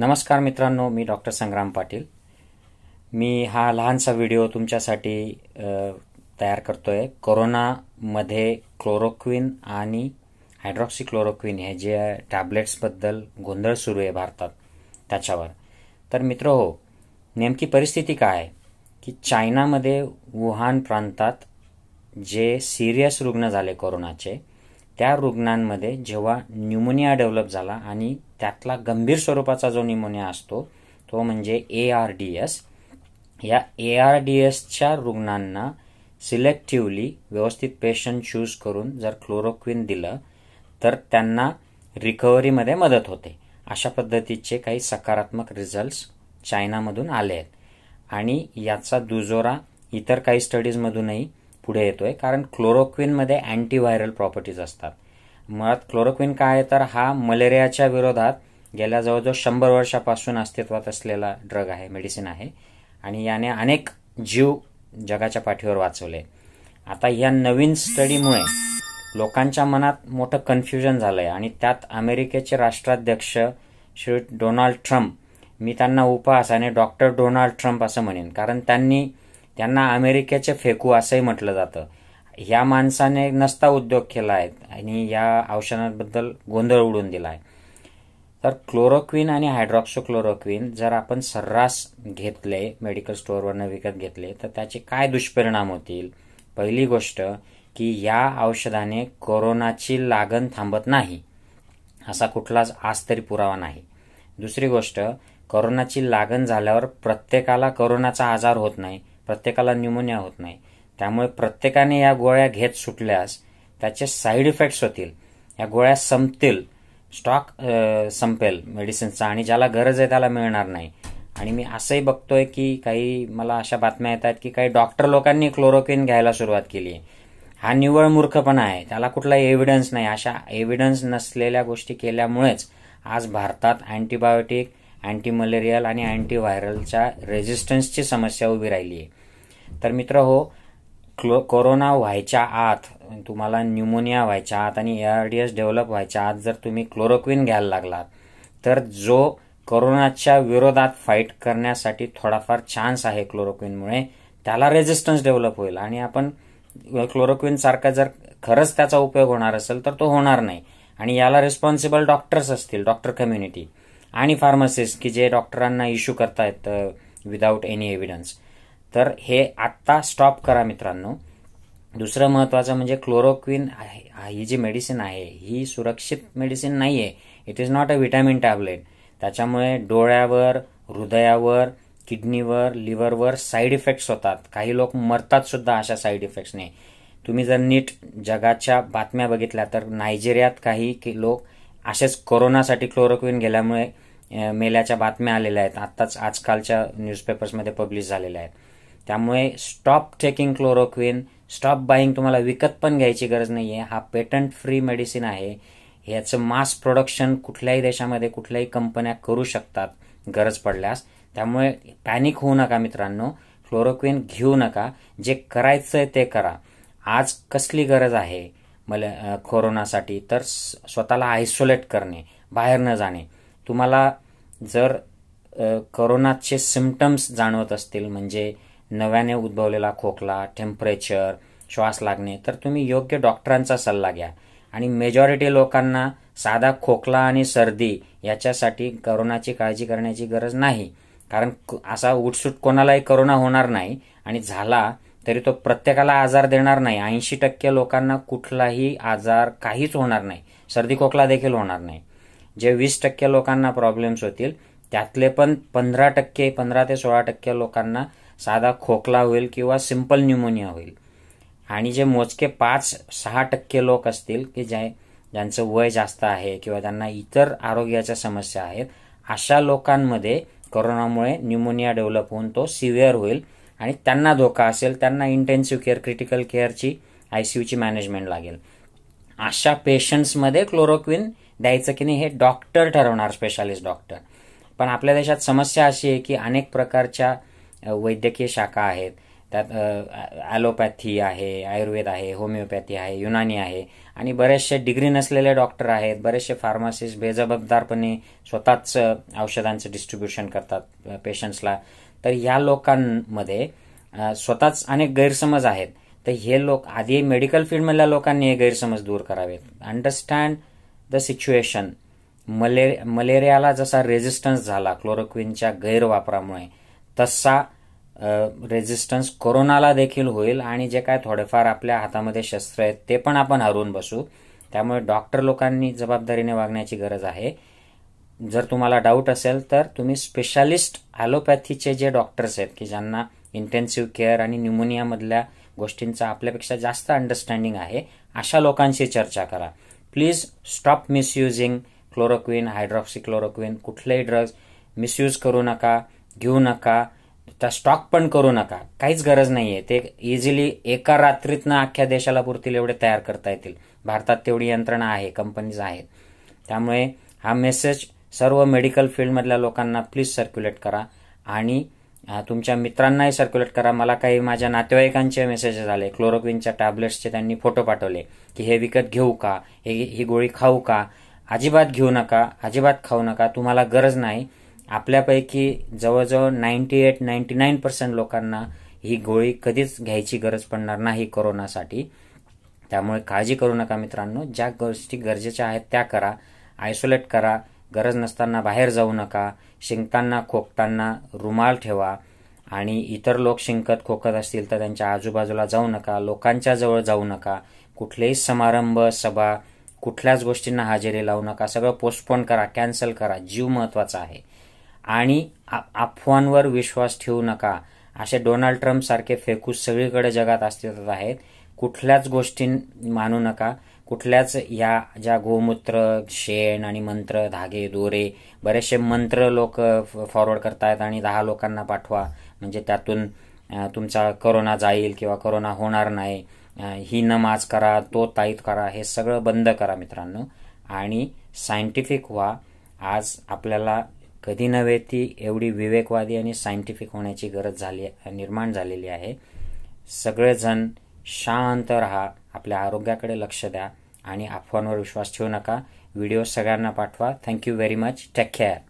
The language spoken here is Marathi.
नमस्कार मित्रांनो मी डॉक्टर संग्राम पाटील मी हा लहानसा व्हिडिओ तुमच्यासाठी तयार करतो आहे कोरोनामध्ये क्लोरोक्विन आणि हायड्रॉक्सी क्लोरोक्विन हे जे टॅबलेट्सबद्दल गोंधळ सुरू आहे भारतात त्याच्यावर तर मित्र हो नेमकी परिस्थिती काय आहे की चायनामध्ये वुहान प्रांतात जे सिरियस रुग्ण झाले कोरोनाचे त्या रुग्णांमध्ये जेव्हा न्यूमोनिया डेव्हलप झाला आणि त्यातला गंभीर स्वरूपाचा जो न्युमोनिया असतो तो म्हणजे ए आर डी एस या ए आर डी एसच्या रुग्णांना सिलेक्टिव्हली व्यवस्थित पेशंट चूज करून जर क्लोरोक्विन दिलं तर त्यांना रिकव्हरीमध्ये मदत होते अशा पद्धतीचे काही सकारात्मक रिझल्ट्स चायनामधून आले आहेत आणि याचा दुजोरा इतर काही स्टडीजमधूनही पुढे येतोय कारण क्लोरोक्विनमध्ये अँटीव्हायरल प्रॉपर्टीज असतात मुळात क्लोरोक्विन काय आहे तर हा मलेरियाच्या विरोधात गेल्या जवळजवळ शंभर वर्षापासून अस्तित्वात असलेला ड्रग आहे मेडिसिन आहे आणि याने अनेक जीव जगाच्या पाठीवर वाचवले आता या नवीन स्टडीमुळे लोकांच्या मनात मोठं कन्फ्युजन झालं आहे आणि त्यात अमेरिकेचे राष्ट्राध्यक्ष श्री डोनाल्ड ट्रम्प मी त्यांना आणि डॉक्टर डोनाल्ड ट्रम्प असं म्हणेन कारण त्यांनी त्यांना अमेरिकेचे फेकू असंही म्हटलं जातं ह्या माणसाने नसता उद्योग केला आहे आणि या औषधांबद्दल गोंधळ उडून दिला आहे तर क्लोरोक्विन आणि हायड्रॉक्सोक्लोरोक्विन जर आपण सर्रास घेतले मेडिकल स्टोअरवरनं विकत घेतले तर त्याचे काय दुष्परिणाम होतील पहिली गोष्ट की या औषधाने कोरोनाची लागण थांबत नाही असा कुठलाच आज तरी पुरावा नाही दुसरी गोष्ट करोनाची लागण झाल्यावर प्रत्येकाला करोनाचा आजार होत नाही प्रत्येकाला न्यूमोनिया होत नाही त्यामुळे प्रत्येकाने या गोळ्या घेत सुटल्यास त्याचे साईड इफेक्ट्स होतील या गोळ्या संपतील स्टॉक संपेल मेडिसिनचा आणि ज्याला गरज आहे त्याला मिळणार नाही आणि मी असंही बघतोय की काही मला अशा बातम्या येतात की काही डॉक्टर लोकांनी क्लोरोक्विन घ्यायला सुरुवात केली आहे हा निव्वळ मूर्खपणा आहे त्याला कुठला एव्हिडन्स नाही अशा एव्हिडन्स नसलेल्या गोष्टी केल्यामुळेच आज भारतात अँटीबायोटिक अँटी मलेरियल आणि व्हायरलच्या रेजिस्टन्सची समस्या उभी राहिली आहे तर मित्र हो क्लो कोरोना व्हायच्या आत तुम्हाला न्यूमोनिया व्हायच्या आत आणि एआरडीएस डी एस डेव्हलप व्हायच्या आत जर तुम्ही क्लोरोक्विन घ्यायला लागलात तर जो कोरोनाच्या विरोधात फाईट करण्यासाठी थोडाफार चान्स आहे क्लोरोक्विनमुळे त्याला रेजिस्टन्स डेव्हलप होईल आणि आपण क्लोरोक्विन सारखा जर खरंच त्याचा उपयोग होणार असेल तर तो होणार नाही आणि याला रिस्पॉन्सिबल डॉक्टर्स असतील डॉक्टर कम्युनिटी आणि फार्मसिस्ट की जे डॉक्टरांना इश्यू करतायत विदाऊट एनी एव्हिडन्स तर हे आत्ता स्टॉप करा मित्रांनो दुसरं महत्त्वाचं म्हणजे क्लोरोक्विन ही जी मेडिसिन आहे ही सुरक्षित मेडिसिन नाही आहे it is not a vitamin tablet त्याच्यामुळे डोळ्यावर हृदयावर किडनीवर लिव्हरवर साईड इफेक्ट्स होतात काही लोक मरतात सुद्धा अशा साईड इफेक्ट्सने तुम्ही जर नीट जगाच्या बातम्या बघितल्या तर नायजेरियात काही लोक असेच कोरोनासाठी क्लोरोक्विन गेल्यामुळे मेल्याच्या बातम्या आलेल्या आहेत आत्ताच आजकालच्या न्यूजपेपर्समध्ये पब्लिश झालेल्या आहेत त्यामुळे stop taking chloroquine stop buying तुम्हाला विकत पण घ्यायची गरज नाही आहे हा पेटंट फ्री मेडिसिन आहे याचं मास प्रोडक्शन कुठल्याही देशामध्ये कुठल्याही कंपन्या करू शकतात गरज पडल्यास त्यामुळे पॅनिक होऊ नका मित्रांनो क्लोरोक्विन घेऊ नका जे करायचं आहे ते करा आज कसली गरज आहे मला कोरोनासाठी तर स्वतःला आयसोलेट करणे बाहेर न जाणे तुम्हाला जर कोरोनाचे सिम्पटम्स जाणवत असतील म्हणजे नव्याने उद्भवलेला खोकला टेम्परेचर श्वास लागणे तर तुम्ही योग्य डॉक्टरांचा सल्ला घ्या आणि मेजॉरिटी लोकांना साधा खोकला आणि सर्दी याच्यासाठी करोनाची काळजी करण्याची गरज नाही कारण असा उठसूट कोणालाही करोना होणार नाही आणि झाला तरी तो प्रत्येकाला आजार देणार नाही ऐंशी टक्के लोकांना कुठलाही आजार काहीच होणार नाही सर्दी खोकला देखील होणार नाही जे वीस टक्के लोकांना प्रॉब्लेम्स होतील त्यातले पण पंधरा टक्के पंधरा ते सोळा टक्के लोकांना साधा खोकला होईल किंवा सिम्पल न्युमोनिया होईल आणि जे मोजके पाच सहा टक्के लोक असतील की जे ज्यांचं वय जास्त आहे किंवा त्यांना इतर आरोग्याच्या समस्या आहेत अशा लोकांमध्ये कोरोनामुळे न्युमोनिया डेव्हलप होऊन तो सिव्हिअर होईल आणि त्यांना धोका असेल त्यांना इंटेन्सिव्ह केअर क्रिटिकल केअरची आय सी यूची मॅनेजमेंट लागेल अशा पेशंट्समध्ये क्लोरोक्विन द्यायचं की नाही हे डॉक्टर ठरवणार स्पेशालिस्ट डॉक्टर पण आपल्या देशात समस्या अशी आहे की अनेक प्रकारच्या वैद्यकीय शाखा आहेत त्यात ॲलोपॅथी आहे आयुर्वेद आहे होमिओपॅथी आहे युनानी आहे आणि बरेचसे डिग्री नसलेले डॉक्टर आहेत बरेचसे फार्मासिस्ट बेजबाबदारपणे स्वतःच औषधांचं डिस्ट्रीब्युशन करतात पेशंट्सला तर ह्या लोकांमध्ये स्वतःच अनेक गैरसमज आहेत तर हे लोक आधी मेडिकल फील्डमधल्या लोकांनी हे गैरसमज दूर करावेत अंडरस्टँड द सिच्युएशन मले मलेरियाला जसा रेझिस्टन्स झाला क्लोरोक्विनच्या गैरवापरामुळे तसा रेजिस्टन्स कोरोनाला देखील होईल आणि जे काय थोडेफार आपल्या हातामध्ये शस्त्र आहेत ते पण आपण हरवून बसू त्यामुळे डॉक्टर लोकांनी जबाबदारीने वागण्याची गरज आहे जर तुम्हाला डाऊट असेल तर तुम्ही स्पेशालिस्ट ॲलोपॅथीचे जे डॉक्टर्स आहेत की ज्यांना इंटेन्सिव्ह केअर आणि न्युमोनियामधल्या गोष्टींचा आपल्यापेक्षा जास्त अंडरस्टँडिंग आहे अशा लोकांशी चर्चा करा please stop misusing chloroquine hydroxychloroquine कुठलेही ड्रग्ज मिसयूज करू नका घेऊ नका त्या स्टॉक पण करू नका काहीच गरज नाही आहे ते इझिली एका रात्रीतनं अख्ख्या देशाला पुरतील एवढे तयार करता येतील भारतात तेवढी यंत्रणा आहे कंपनीज आहेत त्यामुळे हा मेसेज सर्व मेडिकल फील्डमधल्या लोकांना प्लीज सर्क्युलेट करा आणि तुमच्या मित्रांनाही सर्क्युलेट करा मला काही माझ्या नातेवाईकांचे मेसेजेस आले क्लोरोक्विनच्या टॅबलेट्सचे त्यांनी फोटो पाठवले की हे विकत घेऊ का हे ही गोळी खाऊ का अजिबात घेऊ नका अजिबात खाऊ नका तुम्हाला गरज नाही आपल्यापैकी जवळजवळ ninety eight ninety nine percent लोकांना ही गोळी कधीच घ्यायची गरज पडणार नाही कोरोनासाठी त्यामुळे काळजी करू नका मित्रांनो ज्या गोष्टी गरजेच्या आहेत त्या करा आयसोलेट करा गरज नसताना बाहेर जाऊ नका शिंकताना खोकताना रुमाल ठेवा आणि इतर लोक शिंकत खोकत असतील तर त्यांच्या आजूबाजूला जाऊ नका लोकांच्या जवळ जाऊ नका कुठलेही समारंभ सभा कुठल्याच गोष्टींना हजेरी लावू नका सगळं पोस्टपोन करा कॅन्सल करा जीव महत्त्वाचा आहे आणि अफवांवर विश्वास ठेवू नका असे डोनाल्ड ट्रम्पसारखे फेकूस सगळीकडे जगात अस्तित्वात आहेत कुठल्याच गोष्टी मानू नका कुठल्याच या ज्या गोमूत्र शेण आणि मंत्र धागे दोरे बरेचसे मंत्र लोक फॉरवर्ड करतायत आणि दहा लोकांना पाठवा म्हणजे त्यातून तुमचा करोना जाईल किंवा करोना होणार नाही ही नमाज करा तो ताईत करा हे सगळं बंद करा मित्रांनो आणि सायंटिफिक व्हा आज आपल्याला कधी नव्हे ती एवढी विवेकवादी आणि सायंटिफिक होण्याची गरज झाली निर्माण झालेली आहे सगळेजण शांत राहा आपल्या आरोग्याकडे लक्ष द्या आणि अफवांवर विश्वास ठेवू नका व्हिडिओ सगळ्यांना पाठवा thank you very much take care